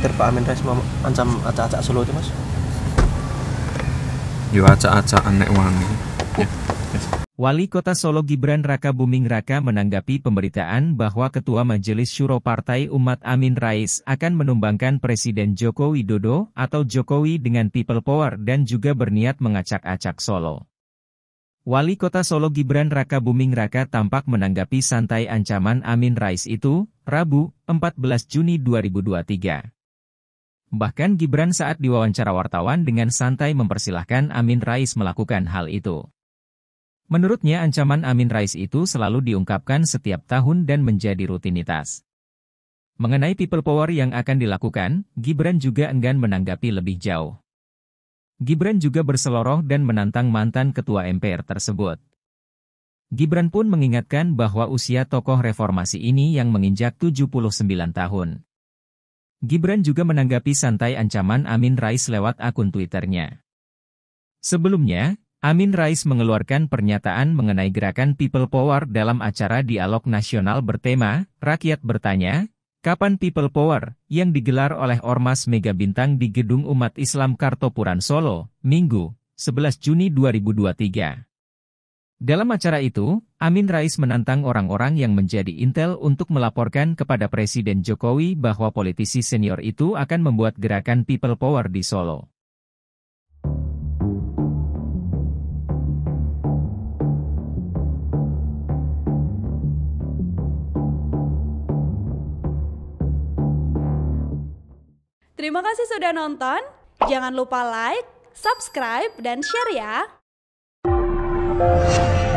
khawatir Pak Amin Rais ancam acak-acak Solo itu Mas? Yo acak acak nek wangi. Ya, Wali Kota Solo Gibran Raka Buming Raka menanggapi pemberitaan bahwa Ketua Majelis Syuro Partai Umat Amin Rais akan menumbangkan Presiden Joko Widodo atau Jokowi dengan people power dan juga berniat mengacak-acak Solo. Wali Kota Solo Gibran Raka Buming Raka tampak menanggapi santai ancaman Amin Rais itu, Rabu, 14 Juni 2023. Bahkan Gibran saat diwawancara wartawan dengan santai mempersilahkan Amin Rais melakukan hal itu. Menurutnya ancaman Amin Rais itu selalu diungkapkan setiap tahun dan menjadi rutinitas. Mengenai people power yang akan dilakukan, Gibran juga enggan menanggapi lebih jauh. Gibran juga berseloroh dan menantang mantan ketua MPR tersebut. Gibran pun mengingatkan bahwa usia tokoh reformasi ini yang menginjak 79 tahun. Gibran juga menanggapi santai ancaman Amin Rais lewat akun Twitternya. Sebelumnya, Amin Rais mengeluarkan pernyataan mengenai gerakan People Power dalam acara dialog nasional bertema Rakyat Bertanya, Kapan People Power, yang digelar oleh Ormas Mega Bintang di Gedung Umat Islam Kartopuran Solo, Minggu, 11 Juni 2023. Dalam acara itu, Amin Rais menantang orang-orang yang menjadi intel untuk melaporkan kepada Presiden Jokowi bahwa politisi senior itu akan membuat gerakan People Power di Solo. Terima kasih sudah nonton. Jangan lupa like, subscribe, dan share ya. Allah.